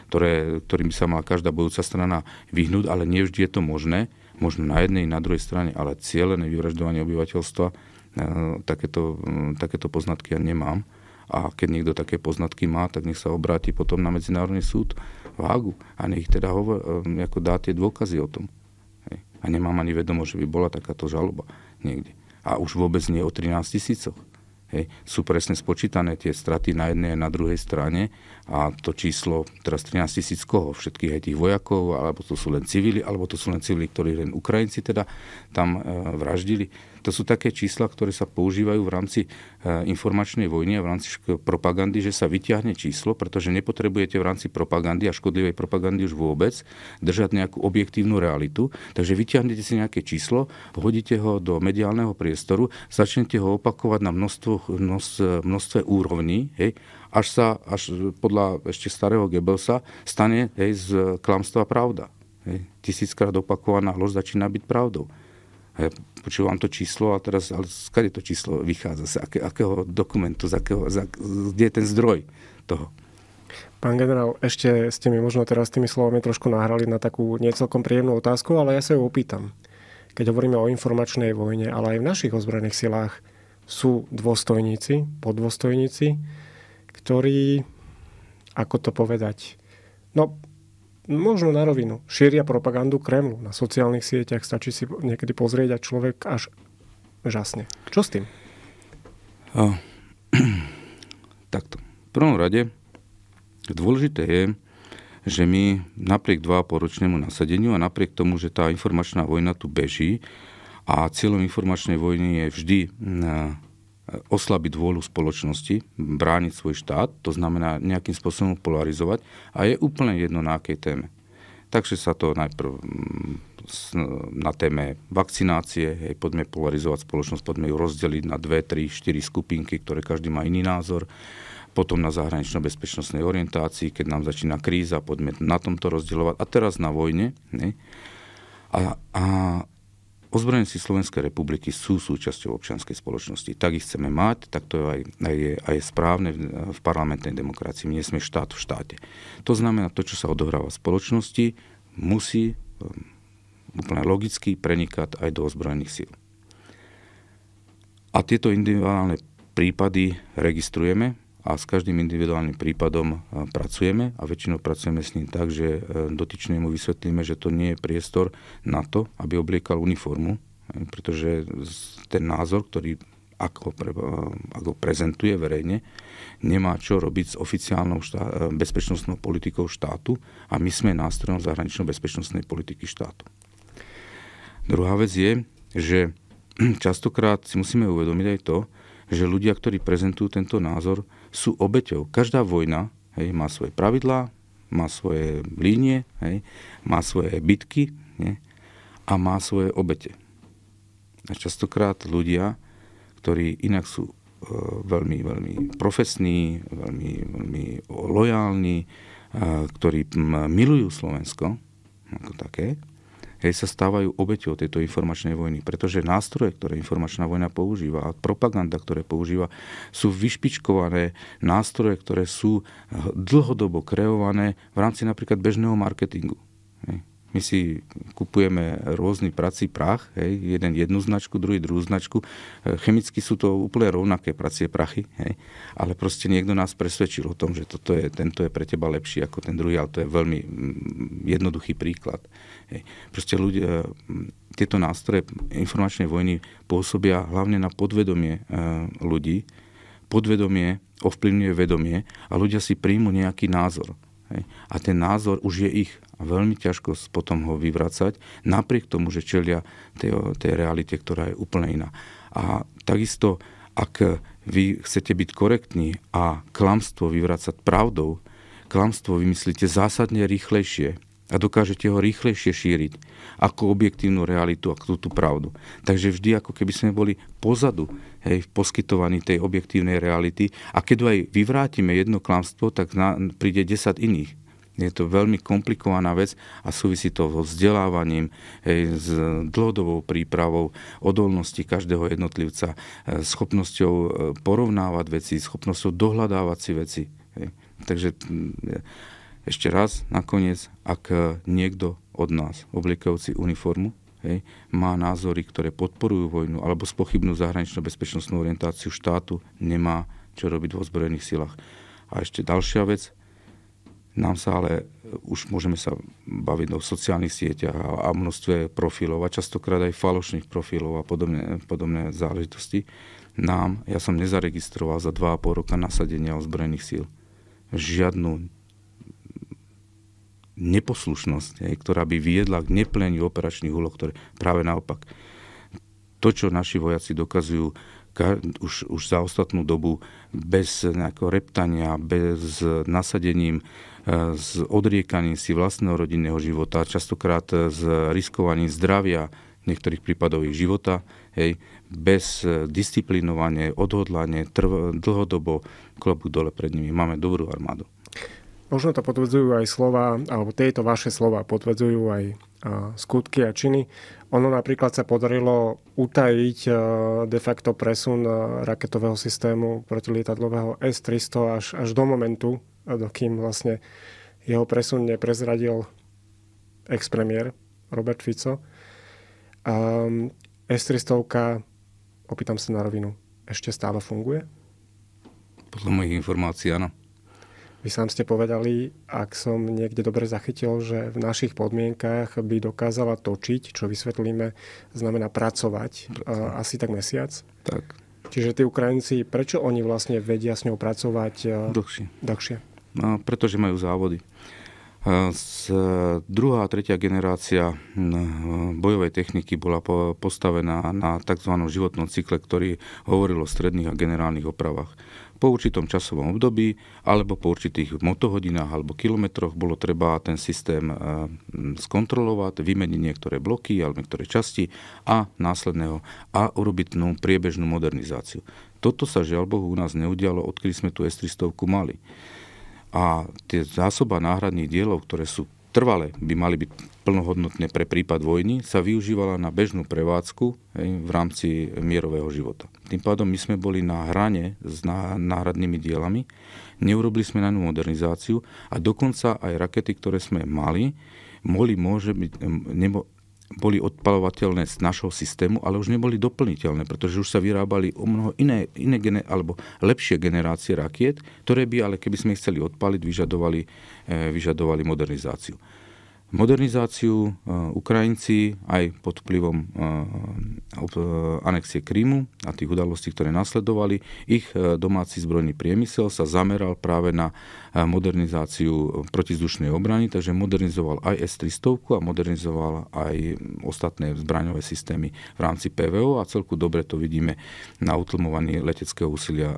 B: ktoré, ktorým sa mala každá bojúca strana vyhnúť, ale nie vždy je to možné, možno na jednej, na druhej strane, ale cieľené vyvraždovanie obyvateľstva eh, takéto, hm, takéto poznatky ja nemám. A keď niekto také poznatky má, tak nech sa obráti potom na Medzinárodný súd vágu a nech teda hovor, um, ako dá tie dôkazy o tom. Hej. A nemám ani vedomo, že by bola takáto žaloba niekde. A už vôbec nie o 13 tisícoch. Hej. Sú presne spočítané tie straty na jednej a na druhej strane a to číslo, teraz 13 tisíc koho, všetkých aj tých vojakov, alebo to sú len civili, alebo to sú len civili, ktorí len Ukrajinci teda tam e, vraždili to sú také čísla, ktoré sa používajú v rámci e, informačnej vojny a v rámci propagandy, že sa vyťahne číslo, pretože nepotrebujete v rámci propagandy a škodlivej propagandy už vôbec držať nejakú objektívnu realitu. Takže vyťahnete si nejaké číslo, hodíte ho do mediálneho priestoru, začnete ho opakovať na množstvo, e, množstve úrovní, hej, až sa, až podľa ešte starého Goebbelsa, stane hej, z klamstva pravda. Hej. Tisíckrát opakovaná lož začína byť pravdou. A ja počúvam to číslo a teraz, ale skade to číslo vychádza? Z aké, akého dokumentu, z akého, z, kde je ten zdroj toho?
A: Pán generál, ešte ste mi možno teraz tými slovami trošku nahrali na takú niecelkom príjemnú otázku, ale ja sa ju opýtam. Keď hovoríme o informačnej vojne, ale aj v našich ozbrojených silách sú dôstojníci, podvostojníci, ktorí, ako to povedať, no možno na rovinu, šíria propagandu Kremlu na sociálnych sieťach, stačí si niekedy pozrieť a človek až žasne. Čo s tým?
B: A, takto. V prvom rade dôležité je, že my napriek 2,5 ročnému nasadeniu a napriek tomu, že tá informačná vojna tu beží a cieľom informačnej vojny je vždy oslabiť vôľu spoločnosti, brániť svoj štát, to znamená nejakým spôsobom polarizovať a je úplne jedno na akej téme. Takže sa to najprv mm, na téme vakcinácie, hej, poďme polarizovať spoločnosť, poďme ju rozdeliť na dve, tri, štyri skupinky, ktoré každý má iný názor potom na zahranično-bezpečnostnej orientácii, keď nám začína kríza, poďme na tomto rozdielovať a teraz na vojne. Ne? A, a Ozbrojenci Slovenskej republiky sú súčasťou občianskej spoločnosti. Tak ich chceme mať, tak to aj, je aj správne v, v parlamentnej demokracii. My nie sme štát v štáte. To znamená, to, čo sa odohráva v spoločnosti, musí um, úplne logicky prenikať aj do ozbrojených síl. A tieto individuálne prípady registrujeme a s každým individuálnym prípadom pracujeme a väčšinou pracujeme s ním tak, že e, dotyčnému vysvetlíme, že to nie je priestor na to, aby obliekal uniformu, e, pretože ten názor, ktorý ako, pre, e, ako prezentuje verejne, nemá čo robiť s oficiálnou štá, bezpečnostnou politikou štátu a my sme nástrojom zahraničnej bezpečnostnej politiky štátu. Druhá vec je, že častokrát si musíme uvedomiť aj to, že ľudia, ktorí prezentujú tento názor, sú obeťou. Každá vojna hej, má svoje pravidlá, má svoje línie, hej, má svoje bitky nie? a má svoje obete. A častokrát ľudia, ktorí inak sú e, veľmi, veľmi profesní, veľmi, veľmi lojálni, e, ktorí m, milujú Slovensko ako také, hej, sa stávajú obeťou tejto informačnej vojny, pretože nástroje, ktoré informačná vojna používa a propaganda, ktoré používa, sú vyšpičkované nástroje, ktoré sú dlhodobo kreované v rámci napríklad bežného marketingu. Hej. My si kupujeme rôzny prací prach, hej, jeden jednu značku, druhý druhú značku. E, chemicky sú to úplne rovnaké pracie prachy, hej, ale proste niekto nás presvedčil o tom, že toto je, tento je pre teba lepší ako ten druhý, ale to je veľmi jednoduchý príklad. Hej. Proste ľudia, tieto nástroje informačnej vojny pôsobia hlavne na podvedomie e, ľudí, podvedomie ovplyvňuje vedomie a ľudia si príjmu nejaký názor. Hej. A ten názor už je ich a veľmi ťažko potom ho vyvracať, napriek tomu, že čelia tej, tej realite, ktorá je úplne iná. A takisto, ak vy chcete byť korektní a klamstvo vyvracať pravdou, klamstvo vymyslíte zásadne rýchlejšie, a dokážete ho rýchlejšie šíriť ako objektívnu realitu a tú, tú pravdu. Takže vždy ako keby sme boli pozadu hej, v poskytovaní tej objektívnej reality a keď aj vyvrátime jedno klamstvo, tak na, príde 10 iných. Je to veľmi komplikovaná vec a súvisí to so vzdelávaním, hej, s dlhodobou prípravou, odolnosti každého jednotlivca, e, schopnosťou e, porovnávať veci, schopnosťou dohľadávať si veci. Hej. Takže ešte raz, nakoniec, ak e, niekto od nás, obliekajúci uniformu, hej, má názory, ktoré podporujú vojnu alebo spochybnú zahraničnú bezpečnostnú orientáciu štátu, nemá čo robiť vo zbrojených silách. A ešte ďalšia vec, nám sa ale e, už môžeme sa baviť o sociálnych sieťach a, a množstve profilov a častokrát aj falošných profilov a podobné, podobné záležitosti. Nám, ja som nezaregistroval za 2,5 roka nasadenia ozbrojených síl žiadnu neposlušnosť, ktorá by viedla k nepleniu operačných úloh, ktoré práve naopak. To, čo naši vojaci dokazujú už, už za ostatnú dobu bez nejakého reptania, bez nasadením, e, s odriekaním si vlastného rodinného života, častokrát e, s riskovaním zdravia, v niektorých prípadov ich života, hej, bez e, disciplinovanie, odhodlanie, trv, dlhodobo klobúk dole pred nimi. Máme dobrú armádu.
A: Možno to potvrdzujú aj slova, alebo tieto vaše slova potvrdzujú aj skutky a činy. Ono napríklad sa podarilo utajiť e, de facto presun e, raketového systému protilietadlového S-300 až, až do momentu, e, dokým vlastne jeho presun neprezradil ex Robert Fico. S-300, opýtam sa na rovinu, ešte stále funguje?
B: Podľa mojich informácií áno.
A: Vy sám ste povedali, ak som niekde dobre zachytil, že v našich podmienkách by dokázala točiť, čo vysvetlíme, znamená pracovať e, a, asi tak mesiac. Tak. Čiže tí Ukrajinci, prečo oni vlastne vedia s ňou pracovať e, dlhšie? dlhšie?
B: No, pretože majú závody. E, z druhá a tretia generácia bojovej techniky bola postavená na tzv. životnom cykle, ktorý hovoril o stredných a generálnych opravách po určitom časovom období alebo po určitých motohodinách alebo kilometroch bolo treba ten systém eh, skontrolovať, vymeniť niektoré bloky alebo niektoré časti a následného a urobiť nú no priebežnú modernizáciu. Toto sa žiaľ Bohu u nás neudialo, odkedy sme tu S300 mali. A tie zásoba náhradných dielov, ktoré sú trvale by mali byť plnohodnotné pre prípad vojny, sa využívala na bežnú prevádzku v rámci mierového života. Tým pádom my sme boli na hrane s náhradnými dielami, neurobili sme na ňu modernizáciu a dokonca aj rakety, ktoré sme mali, mohli, môže byť, nebo, boli odpalovateľné z našho systému, ale už neboli doplniteľné, pretože už sa vyrábali o mnoho iné, iné gene, alebo lepšie generácie rakiet, ktoré by ale keby sme ich chceli odpaliť, vyžadovali, eh, vyžadovali modernizáciu. Modernizáciu e, Ukrajinci aj pod vplyvom e, e, anexie Krímu a tých udalostí, ktoré nasledovali, ich domáci zbrojný priemysel sa zameral práve na modernizáciu protizdušnej obrany, takže modernizoval aj S-300 a modernizoval aj ostatné zbraňové systémy v rámci PVO a celku dobre to vidíme na utlmovaní leteckého úsilia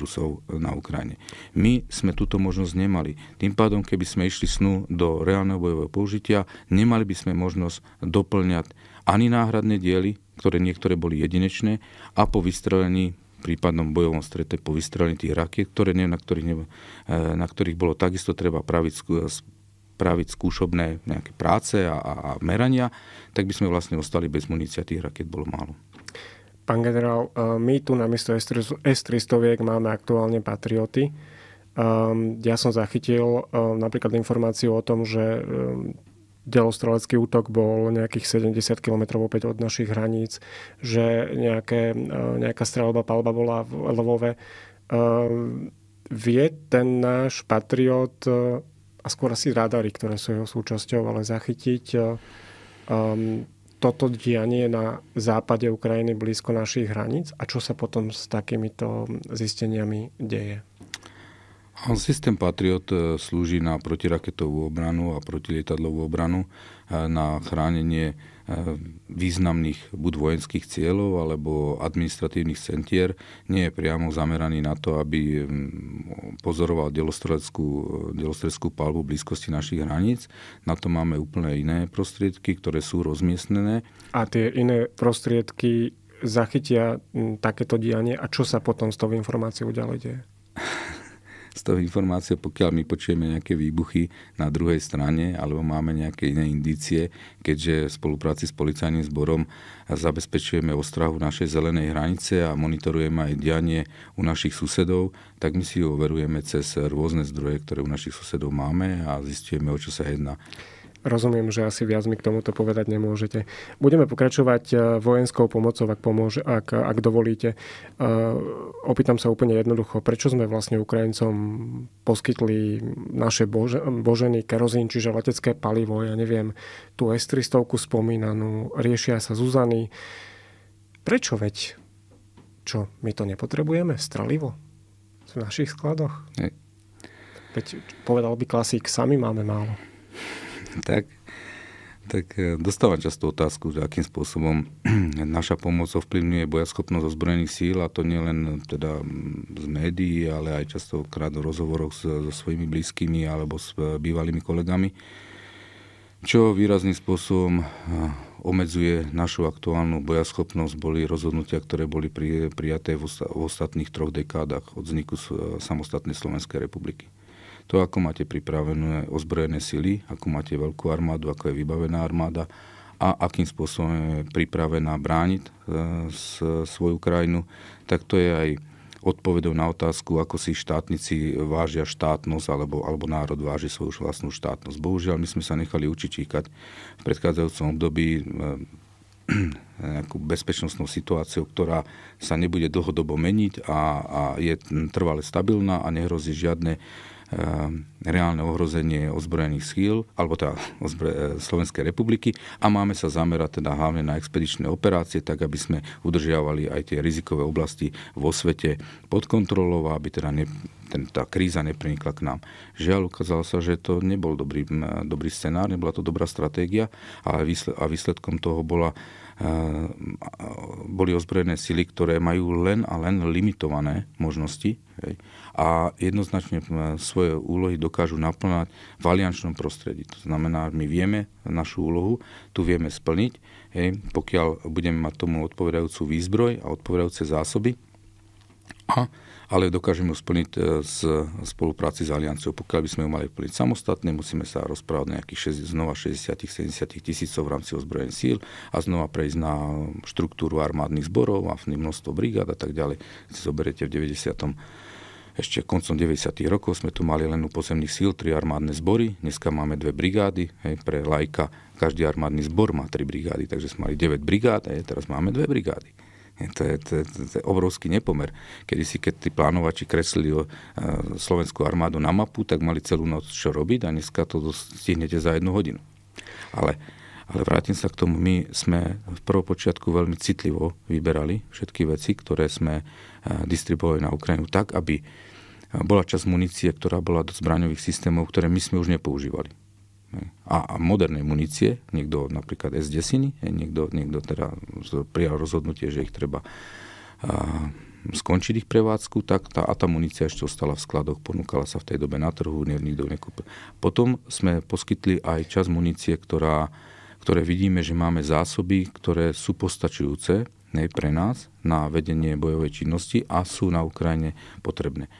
B: Rusov na Ukrajine. My sme túto možnosť nemali. Tým pádom, keby sme išli snu do reálneho bojového použitia, použitia, nemali by sme možnosť doplňať ani náhradné diely, ktoré niektoré boli jedinečné, a po vystrelení prípadnom bojovom strete po vystrelení tých rakiet, ktoré ne, na, ktorých ne, e, na ktorých bolo takisto treba praviť, spraviť e, skúšobné nejaké práce a, a, a merania, tak by sme vlastne ostali bez munícia, tých rakiet bolo málo.
A: Pán generál, e, my tu na miesto S-300 máme aktuálne Patrioty. Ehm, ja som zachytil napríklad informáciu o tom, že delostrelecký útok bol nejakých 70 km opäť od našich hraníc, že nejaké, e, nejaká strelba, palba bola v Lvove. E, vie ten náš patriot e, a skôr asi radary, ktoré sú jeho súčasťou, ale zachytiť um, toto dianie na západe Ukrajiny blízko našich hraníc a čo sa potom s takýmito zisteniami deje?
B: Systém Patriot e, slúži na protiraketovú obranu a protilietadlovú obranu, e, na chránenie e, významných buď vojenských cieľov alebo administratívnych centier. Nie je priamo zameraný na to, aby pozoroval delostreleckú palbu blízkosti našich hraníc. Na to máme úplne iné prostriedky, ktoré sú rozmiestnené.
A: A tie iné prostriedky zachytia takéto dianie a čo sa potom s tou informáciou ďalej deje?
B: z toho informácie, pokiaľ my počujeme nejaké výbuchy na druhej strane alebo máme nejaké iné indície, keďže v spolupráci s policajným zborom zabezpečujeme ostrahu našej zelenej hranice a monitorujeme aj dianie u našich susedov, tak my si overujeme cez rôzne zdroje, ktoré u našich susedov máme a zistujeme, o čo sa
A: jedná. Rozumiem, že asi viac mi k tomuto povedať nemôžete. Budeme pokračovať e, vojenskou pomocou, ak, pomôže, ak, ak dovolíte. E, opýtam sa úplne jednoducho, prečo sme vlastne Ukrajincom poskytli naše božený kerozín, čiže letecké palivo, ja neviem, tú S-300 spomínanú, riešia sa Zuzany. Prečo veď? Čo, my to nepotrebujeme? Stralivo? V našich skladoch? Nie. Veď povedal by klasík, sami máme málo
B: tak, tak e, dostávam často otázku, že akým spôsobom naša pomoc ovplyvňuje bojaschopnosť ozbrojených síl a to nielen teda z médií, ale aj častokrát v rozhovoroch so, so svojimi blízkymi alebo s e, bývalými kolegami čo výrazným spôsobom e, obmedzuje našu aktuálnu bojaschopnosť, boli rozhodnutia, ktoré boli prijaté v ostatných troch dekádach od vzniku samostatnej Slovenskej republiky to, ako máte pripravené ozbrojené sily, ako máte veľkú armádu, ako je vybavená armáda a akým spôsobom je pripravená brániť e, s, svoju krajinu, tak to je aj odpovedou na otázku, ako si štátnici vážia štátnosť alebo, alebo národ váži svoju vlastnú štátnosť. Bohužiaľ, my sme sa nechali učičíkať v predchádzajúcom období e, nejakú bezpečnostnou situáciu, ktorá sa nebude dlhodobo meniť a, a je trvale stabilná a nehrozí žiadne Ehm, reálne ohrozenie ozbrojených síl, alebo teda e, Slovenskej republiky a máme sa zamerať teda hlavne na expedičné operácie, tak aby sme udržiavali aj tie rizikové oblasti vo svete pod kontrolou aby teda ne, ten, tá kríza neprenikla k nám. Žiaľ, ukázalo sa, že to nebol dobrý, dobrý scenár, nebola to dobrá stratégia a, výsled, a výsledkom toho bola, e, boli ozbrojené sily, ktoré majú len a len limitované možnosti. Hej a jednoznačne svoje úlohy dokážu naplňať v aliančnom prostredí. To znamená, my vieme našu úlohu, tu vieme splniť, hej, pokiaľ budeme mať tomu odpovedajúcu výzbroj a odpovedajúce zásoby, a, ale dokážeme ju splniť e, z spolupráci s alianciou. Pokiaľ by sme ju mali plniť samostatne, musíme sa rozprávať na nejakých šest, znova 60-70 tisícov v rámci ozbrojených síl a znova prejsť na štruktúru armádnych zborov a množstvo brigád a tak ďalej. Si zoberiete v 90 ešte koncom 90. rokov sme tu mali len u pozemných síl tri armádne zbory, dneska máme dve brigády, hej, pre lajka každý armádny zbor má tri brigády, takže sme mali 9 brigád a teraz máme dve brigády. To je, to, je, to je obrovský nepomer. Kedy si, keď tí plánovači kreslili o, eh, slovenskú armádu na mapu, tak mali celú noc čo robiť a dneska to stihnete za jednu hodinu. Ale, ale vrátim sa k tomu, my sme v prvopočiatku veľmi citlivo vyberali všetky veci, ktoré sme e, distribuovali na Ukrajinu tak, aby bola časť munície, ktorá bola do zbraňových systémov, ktoré my sme už nepoužívali. A, a modernej munície, niekto napríklad S-10, niekto, niekto teda prijal rozhodnutie, že ich treba a, skončiť ich prevádzku, tak tá, a tá munícia ešte ostala v skladoch, ponúkala sa v tej dobe na trhu, nie nikto nekúpil. Potom sme poskytli aj čas munície, ktorá, ktoré vidíme, že máme zásoby, ktoré sú postačujúce ne, pre nás na vedenie bojovej činnosti a sú na Ukrajine potrebné.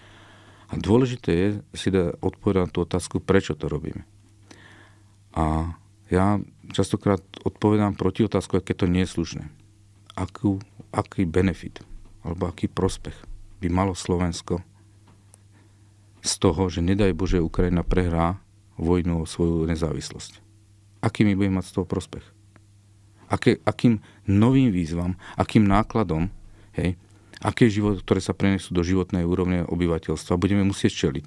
B: A dôležité je si da odpovedať na tú otázku, prečo to robíme. A ja častokrát odpovedám proti otázku, aké to nie je slušné. Akú, aký benefit alebo aký prospech by malo Slovensko z toho, že nedaj Bože Ukrajina prehrá vojnu o svoju nezávislosť. Aký mi bude mať z toho prospech? Aké, akým novým výzvam, akým nákladom hej, aké život, ktoré sa prenesú do životnej úrovne obyvateľstva, budeme musieť čeliť.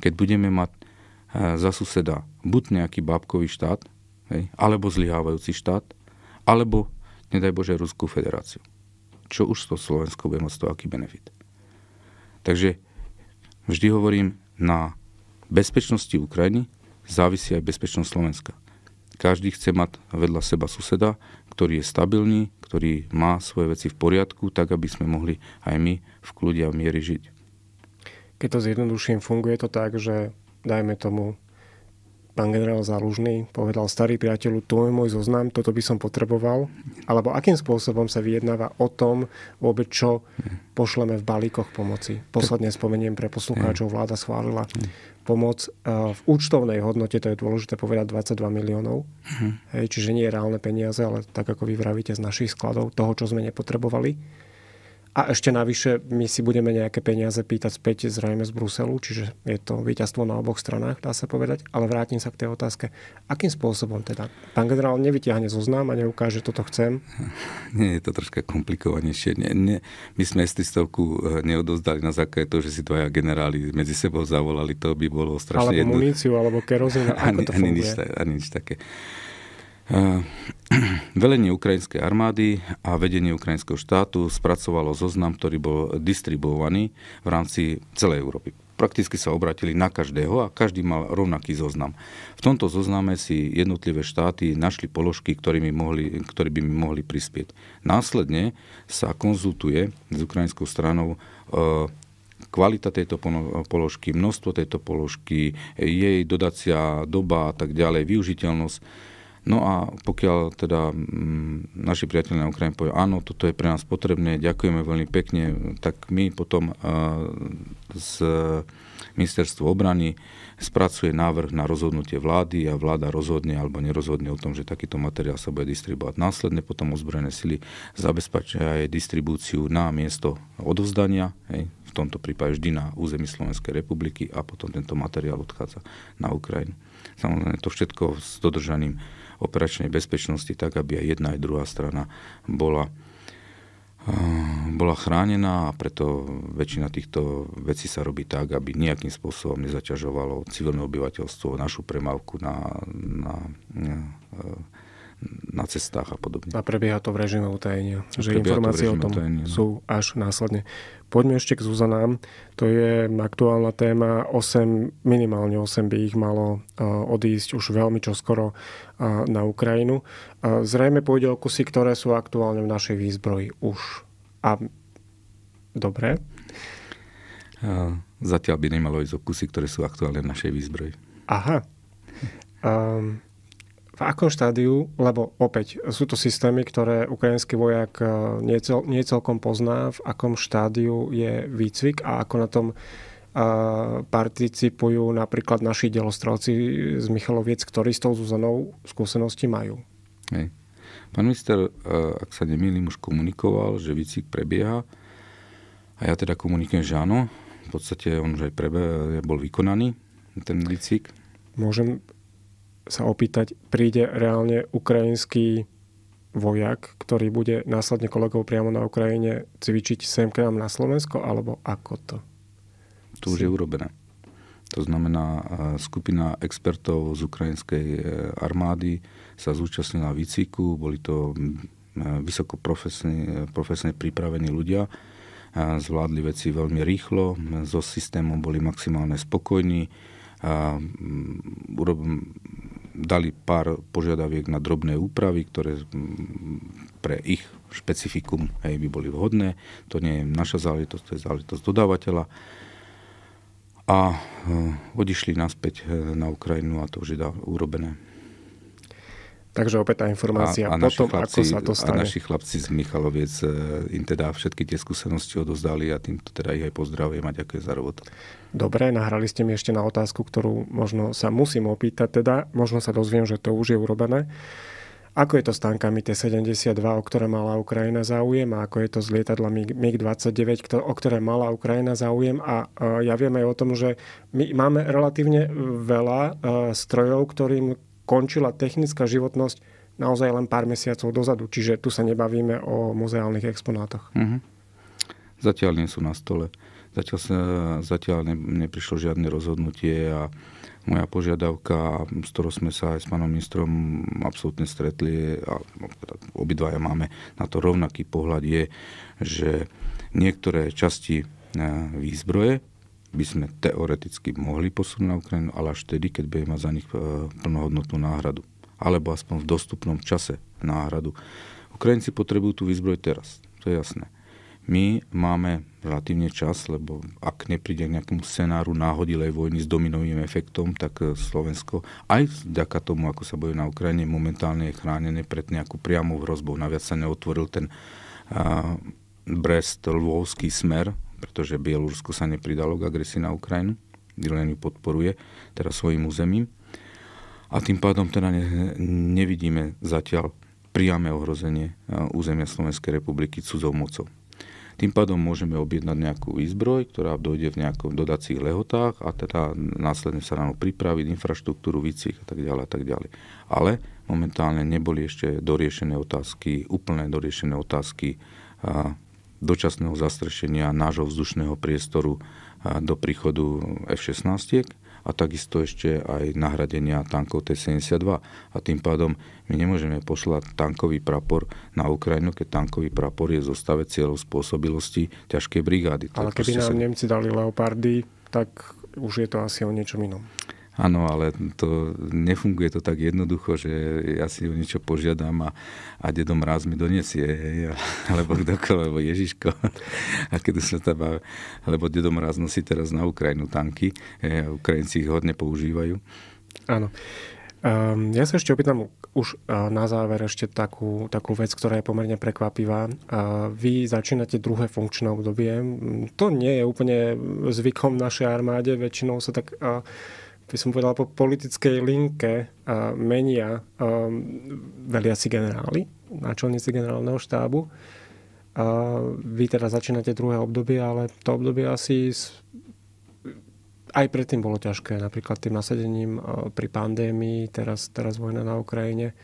B: Keď budeme mať eh, za suseda buď nejaký bábkový štát, alebo zlyhávajúci štát, alebo, nedaj Bože, Ruskú federáciu. Čo už to Slovensko bude mať z toho aký benefit. Takže vždy hovorím, na bezpečnosti Ukrajiny závisí aj bezpečnosť Slovenska. Každý chce mať vedľa seba suseda, ktorý je stabilný, ktorý má svoje veci v poriadku, tak aby sme mohli aj my v kľude a v miery žiť.
A: Keď to zjednoduším, funguje to tak, že dajme tomu pán generál Zalužný povedal, starý priateľu, to je môj zoznam, toto by som potreboval? Alebo akým spôsobom sa vyjednáva o tom vôbec, čo pošleme v balíkoch pomoci? Posledne spomeniem pre poslucháčov, mm. vláda schválila mm pomoc v účtovnej hodnote, to je dôležité povedať, 22 miliónov. Mhm. Hej, čiže nie reálne peniaze, ale tak ako vy vravíte z našich skladov, toho, čo sme nepotrebovali a ešte navyše my si budeme nejaké peniaze pýtať späť zrejme z Bruselu, čiže je to víťazstvo na oboch stranách, dá sa povedať. Ale vrátim sa k tej otázke, akým spôsobom teda? Pán generál nevyťahne zoznam a neukáže, toto chcem?
B: Nie, je to troška komplikovanejšie. Nie, nie. My sme S300 eh, neodozdali na základe toho, že si dvaja generáli medzi sebou zavolali, to by bolo strašne Alebo jedno...
A: muníciu, alebo kerozín, ani, to ani, nič,
B: ani nič také. Eh, velenie ukrajinskej armády a vedenie ukrajinského štátu spracovalo zoznam, ktorý bol distribuovaný v rámci celej Európy. Prakticky sa obratili na každého a každý mal rovnaký zoznam. V tomto zozname si jednotlivé štáty našli položky, mohli, ktoré by mi mohli prispieť. Následne sa konzultuje s ukrajinskou stranou eh, kvalita tejto položky, množstvo tejto položky, jej dodacia doba a tak ďalej, využiteľnosť No a pokiaľ teda mm, naši priatelia na Ukrajine povedia, áno, toto je pre nás potrebné, ďakujeme veľmi pekne, tak my potom eh, z ministerstvo obrany spracuje návrh na rozhodnutie vlády a vláda rozhodne alebo nerozhodne o tom, že takýto materiál sa bude distribuovať. Následne potom ozbrojené sily zabezpečia aj distribúciu na miesto odovzdania, hej, v tomto prípade vždy na území Slovenskej republiky a potom tento materiál odchádza na Ukrajinu. Samozrejme to všetko s dodržaním operačnej bezpečnosti, tak aby aj jedna aj druhá strana bola eh, bola chránená a preto väčšina týchto vecí sa robí tak, aby nejakým spôsobom nezaťažovalo civilné obyvateľstvo, našu premávku na, na, na eh, na cestách a podobne.
A: A prebieha to v režime utajenia. Že informácie to o tom utajenia, no. sú až následne. Poďme ešte k Zuzanám. To je aktuálna téma. 8, minimálne 8 by ich malo e, odísť už veľmi čoskoro e, na Ukrajinu. E, zrejme pôjde o kusy, ktoré sú aktuálne v našej výzbroji už. A dobre.
B: Zatiaľ by nemalo ísť o kusy, ktoré sú aktuálne v našej výzbroji.
A: Aha. Um, v akom štádiu, lebo opäť sú to systémy, ktoré ukrajinský vojak eh, nie, niecelkom celkom pozná, v akom štádiu je výcvik a ako na tom eh, participujú napríklad naši delostrelci z Michaloviec, ktorí s tou Zuzanou skúsenosti majú.
B: Hej. Pán minister, eh, ak sa nemýlim, už komunikoval, že výcvik prebieha a ja teda komunikujem, že áno. V podstate on už aj prebe, bol vykonaný, ten výcvik.
A: Môžem sa opýtať, príde reálne ukrajinský vojak, ktorý bude následne kolegov priamo na Ukrajine cvičiť sem k nám na Slovensko, alebo ako to? To už je
B: urobené. To znamená, e, skupina expertov z ukrajinskej e, armády sa zúčastnila výciku, boli to e, profesne pripravení ľudia, zvládli veci veľmi rýchlo, so systémom boli maximálne spokojní, a dali pár požiadaviek na drobné úpravy, ktoré mm, pre ich špecifikum hej, by boli vhodné. To nie je naša záležitosť, to je záležitosť dodávateľa. A e, odišli naspäť e, na Ukrajinu a to už je urobené.
A: Takže opäť tá informácia a, a potom, chlapci, ako sa to stane. A naši chlapci
B: z Michaloviec e, im teda všetky tie skúsenosti odozdali a týmto teda ich aj pozdravujem a ďakujem
A: za robotu. Dobre, nahrali ste mi ešte na otázku, ktorú možno sa musím opýtať, teda možno sa dozviem, že to už je urobené. Ako je to s tankami T-72, o ktoré mala Ukrajina záujem a ako je to s lietadlami MiG-29, o ktoré mala Ukrajina záujem a e, ja viem aj o tom, že my máme relatívne e, veľa strojov, ktorým končila technická životnosť naozaj len pár mesiacov dozadu. Čiže tu sa nebavíme o muzeálnych exponátoch. Uh-huh. Mhm.
B: Zatiaľ nie sú na stole. Zatiaľ, sa, zatiaľ ne, neprišlo žiadne rozhodnutie a moja požiadavka, s ktorou sme sa aj s pánom ministrom absolútne stretli a obidvaja máme na to rovnaký pohľad, je, že niektoré časti e, výzbroje by sme teoreticky mohli posunúť na Ukrajinu, ale až vtedy, keď budeme mať za nich e, plnohodnotnú náhradu. Alebo aspoň v dostupnom čase náhradu. Ukrajinci potrebujú tú výzbroj teraz, to je jasné. My máme relatívne čas, lebo ak nepríde k nejakému scenáru náhodilej vojny s dominovým efektom, tak e, Slovensko aj vďaka tomu, ako sa bojuje na Ukrajine, momentálne je chránené pred nejakou priamou hrozbou. Naviac sa neotvoril ten Brest-Lvovský smer, pretože Bielorusko sa nepridalo k agresii na Ukrajinu, len ju podporuje teraz svojim územím. A tým pádom teda ne, nevidíme zatiaľ priame ohrozenie e, územia Slovenskej republiky cudzou mocou. Tým pádom môžeme objednať nejakú výzbroj, ktorá dojde v nejakom dodacích lehotách a teda následne sa ráno pripraviť infraštruktúru, výcvik a tak ďalej a tak ďalej. Ale momentálne neboli ešte doriešené otázky, úplne doriešené otázky dočasného zastrešenia nášho vzdušného priestoru do príchodu F-16 a takisto ešte aj nahradenia tankov T-72. A tým pádom my nemôžeme poslať tankový prapor na Ukrajinu, keď tankový prapor je zostave cieľov spôsobilosti ťažkej brigády. Ale keby nám sa...
A: Nemci dali leopardy, tak už je to asi o niečom inom.
B: Áno, ale to nefunguje to tak jednoducho, že ja si o niečo požiadam a, a dedo mráz mi donesie, hej, alebo kdoko, alebo Ježiško. A keď sa tam lebo dedo mráz nosí teraz na Ukrajinu tanky, hej, a Ukrajinci ich hodne používajú.
A: Áno. Um, ja sa ešte opýtam už uh, na záver ešte takú, takú vec, ktorá je pomerne prekvapivá. Uh, vy začínate druhé funkčné obdobie. Mm, to nie je úplne zvykom v našej armáde. Väčšinou sa tak uh, by som povedal, po politickej linke menia um, veliaci generáli, náčelníci generálneho štábu. A vy teda začínate druhé obdobie, ale to obdobie asi aj predtým bolo ťažké, napríklad tým nasadením uh, pri pandémii, teraz, teraz vojna na Ukrajine.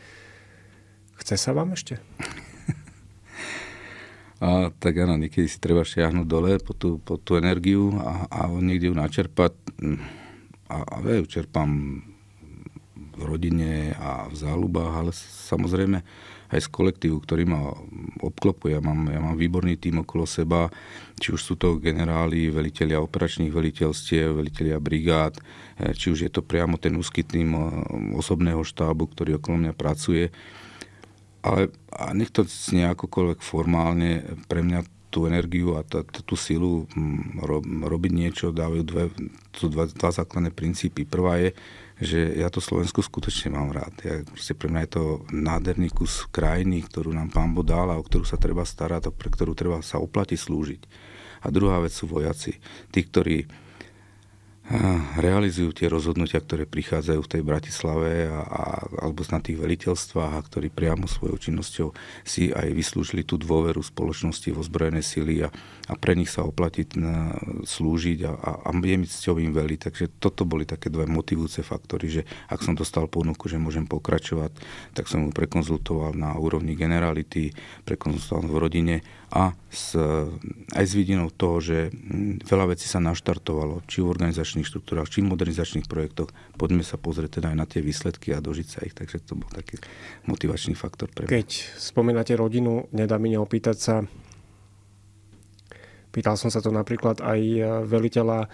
A: Chce sa vám ešte?
B: A, tak áno, niekedy si treba šiahnuť dole po tú, po tú energiu a, a niekde ju načerpať a, a ja ju čerpám v rodine a v záľubách, ale samozrejme aj z kolektívu, ktorý ma obklopuje. Ja mám, ja mám výborný tým okolo seba, či už sú to generáli, velitelia operačných veliteľstiev, velitelia brigád, eh, či už je to priamo ten úzky tým eh, osobného štábu, ktorý okolo mňa pracuje. Ale a nech to znie akokoľvek formálne, pre mňa tú energiu a tá, tú silu mm, ro, robiť niečo dávajú dve, sú dva, dva základné princípy. Prvá je, že ja to Slovensku skutočne mám rád. Ja, proste pre mňa je to nádherný kus krajiny, ktorú nám Pán Boh dal a o ktorú sa treba starať a pre ktorú treba sa oplatiť slúžiť. A druhá vec sú vojaci. Tí, ktorí realizujú tie rozhodnutia, ktoré prichádzajú v tej Bratislave a, a, alebo na tých veliteľstvách a ktorí priamo svojou činnosťou si aj vyslúžili tú dôveru spoločnosti vo zbrojené sily a, a pre nich sa na, e, slúžiť a, a, a je mi cťou im veli. Takže toto boli také dva motivujúce faktory, že ak som dostal ponuku, že môžem pokračovať, tak som ju prekonzultoval na úrovni generality, prekonzultoval v rodine a s, aj s vidinou toho, že veľa vecí sa naštartovalo, či v organizačnej organizačných štruktúrach, či modernizačných projektoch. Poďme sa pozrieť teda aj na tie výsledky a dožiť sa ich. Takže to bol taký motivačný faktor pre mňa. Keď
A: spomínate rodinu, nedá mi neopýtať sa, pýtal som sa to napríklad aj e, veliteľa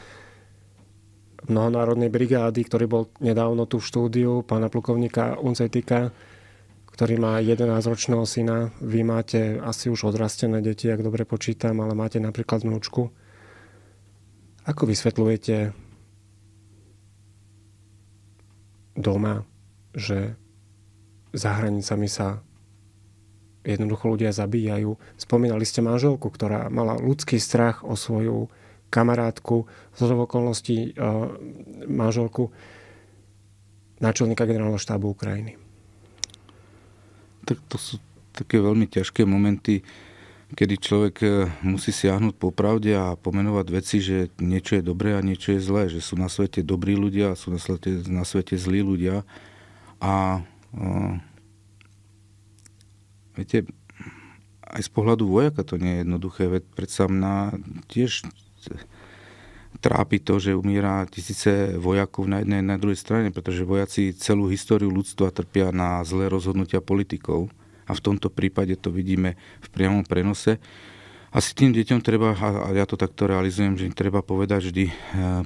A: mnohonárodnej brigády, ktorý bol nedávno tu v štúdiu, pána plukovníka Uncetika, ktorý má 11-ročného syna. Vy máte asi už odrastené deti, ak dobre počítam, ale máte napríklad vnúčku. Ako vysvetľujete doma, že za hranicami sa jednoducho ľudia zabíjajú. Spomínali ste manželku, ktorá mala ľudský strach o svoju kamarátku, z okolností e, manželku náčelníka generálneho štábu Ukrajiny.
B: Tak to sú také veľmi ťažké momenty kedy človek e, musí siahnuť po pravde a pomenovať veci, že niečo je dobré a niečo je zlé, že sú na svete dobrí ľudia a sú na svete, na svete zlí ľudia. A, a e, viete, aj z pohľadu vojaka to nie je jednoduché, veď predsa mňa tiež trápi to, že umiera tisíce vojakov na jednej na druhej strane, pretože vojaci celú históriu ľudstva trpia na zlé rozhodnutia politikov a v tomto prípade to vidíme v priamom prenose. Asi tým deťom treba, a ja to takto realizujem, že im treba povedať vždy e,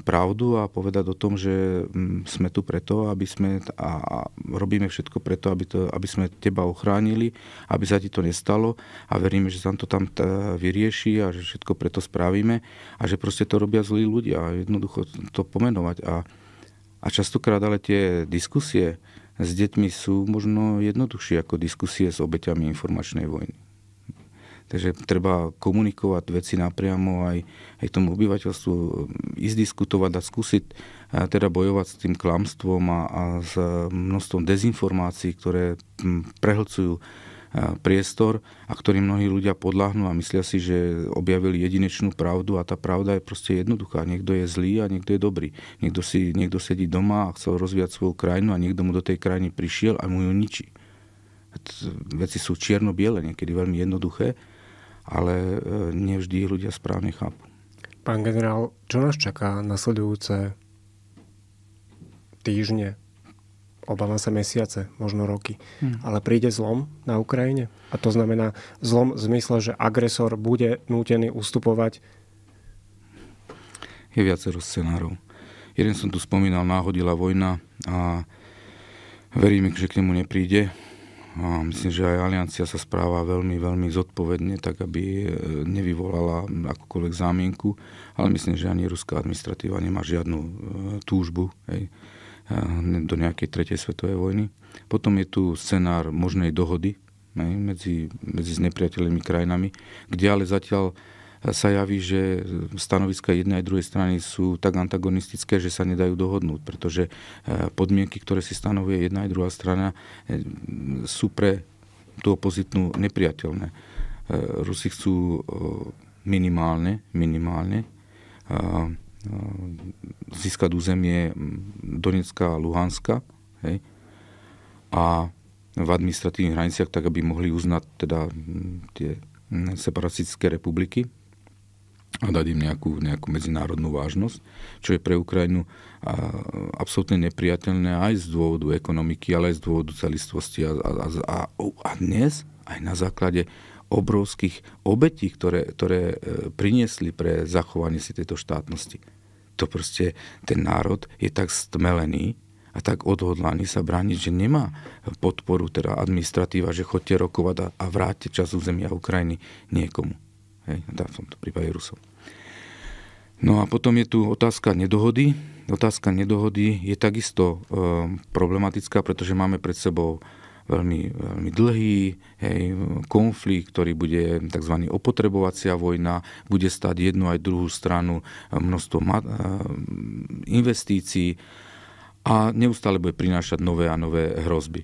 B: pravdu a povedať o tom, že mm, sme tu preto, aby sme a robíme všetko preto, aby, to, aby sme teba ochránili, aby sa ti to nestalo a veríme, že sa to tam vyrieši a že všetko preto spravíme a že proste to robia zlí ľudia a jednoducho to pomenovať. A, a častokrát ale tie diskusie, s deťmi sú možno jednoduchšie ako diskusie s obeťami informačnej vojny. Takže treba komunikovať veci napriamo aj, aj tomu obyvateľstvu, ísť diskutovať a skúsiť a teda bojovať s tým klamstvom a, a s množstvom dezinformácií, ktoré hm, prehlcujú priestor a ktorý mnohí ľudia podľahnú a myslia si, že objavili jedinečnú pravdu a tá pravda je proste jednoduchá. Niekto je zlý a niekto je dobrý. Niekto, si, niekto sedí doma a chcel rozvíjať svoju krajinu a niekto mu do tej krajiny prišiel a mu ju ničí. Veci sú čierno-biele, niekedy veľmi jednoduché, ale e, nevždy ľudia správne chápu.
A: Pán generál, čo nás čaká nasledujúce týždne, obávam sa mesiace, možno roky. Hmm. Ale príde zlom na Ukrajine a to znamená zlom v zmysle, že agresor bude nútený ustupovať.
B: Je viacero scenárov. Jeden som tu spomínal, náhodila vojna a veríme, že k nemu nepríde. A myslím, že aj Aliancia sa správa veľmi, veľmi zodpovedne, tak aby e, nevyvolala akúkoľvek zámienku, ale myslím, že ani ruská administratíva nemá žiadnu e, túžbu hej, do nejakej tretej svetovej vojny. Potom je tu scenár možnej dohody medzi, medzi nepriateľnými krajinami, kde ale zatiaľ sa javí, že stanoviska jednej aj druhej strany sú tak antagonistické, že sa nedajú dohodnúť, pretože e, podmienky, ktoré si stanovuje jedna aj druhá strana, e, sú pre tú opozitnú nepriateľné. E, Rusi chcú minimálne, minimálne No, získať územie Donecka a Luhanska hej, a v administratívnych hraniciach, tak aby mohli uznať teda tie separatistické republiky a dať im nejakú, nejakú medzinárodnú vážnosť, čo je pre Ukrajinu absolútne nepriateľné aj z dôvodu ekonomiky, ale aj z dôvodu celistvosti a, a, a, a dnes aj na základe obrovských obetí, ktoré, ktoré e, priniesli pre zachovanie si tejto štátnosti. To proste, ten národ je tak stmelený a tak odhodlaný sa brániť, že nemá podporu teda administratíva, že chodte rokovať a, vráte čas územia Ukrajiny niekomu. Hej, v tomto prípade Rusov. No a potom je tu otázka nedohody. Otázka nedohody je takisto e, problematická, pretože máme pred sebou veľmi, veľmi dlhý hej, konflikt, ktorý bude tzv. opotrebovacia vojna, bude stať jednu aj druhú stranu e, množstvo e, investícií a neustále bude prinášať nové a nové hrozby.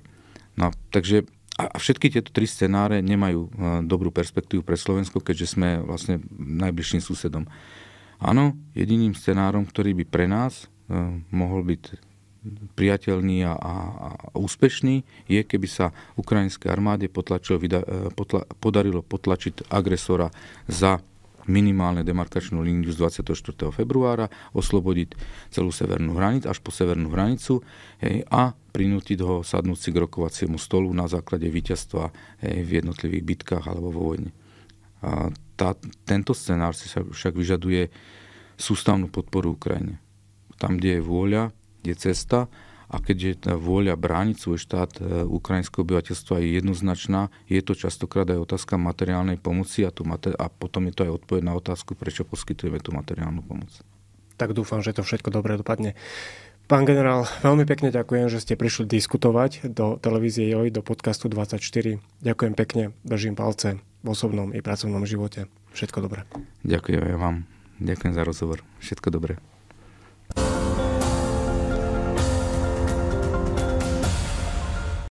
B: No, takže a všetky tieto tri scenáre nemajú e, dobrú perspektívu pre Slovensko, keďže sme vlastne najbližším susedom. Áno, jediným scenárom, ktorý by pre nás mohol byť priateľný a, a, a úspešný, je, keby sa ukrajinskej armáde potlačilo, e, potla, podarilo potlačiť agresora za minimálne demarkačnú líniu z 24. februára, oslobodiť celú severnú hranicu až po severnú hranicu hej, a prinútiť ho sadnúť si k rokovaciemu stolu na základe víťazstva hej, v jednotlivých bitkách alebo vo vojne. A tá, tento scenár si však vyžaduje sústavnú podporu Ukrajine. Tam, kde je vôľa, je cesta a keďže tá vôľa brániť svoj štát e, ukrajinského obyvateľstva je jednoznačná, je to častokrát aj otázka materiálnej pomoci a, tu mater- a potom je to aj odpoveď na otázku, prečo poskytujeme tú materiálnu pomoc.
A: Tak dúfam, že to všetko dobre dopadne. Pán generál, veľmi pekne ďakujem, že ste prišli diskutovať do televízie Joj, do podcastu 24. Ďakujem pekne, držím palce v osobnom i pracovnom živote. Všetko dobré.
B: Ďakujem aj vám. Ďakujem za rozhovor. Všetko dobré.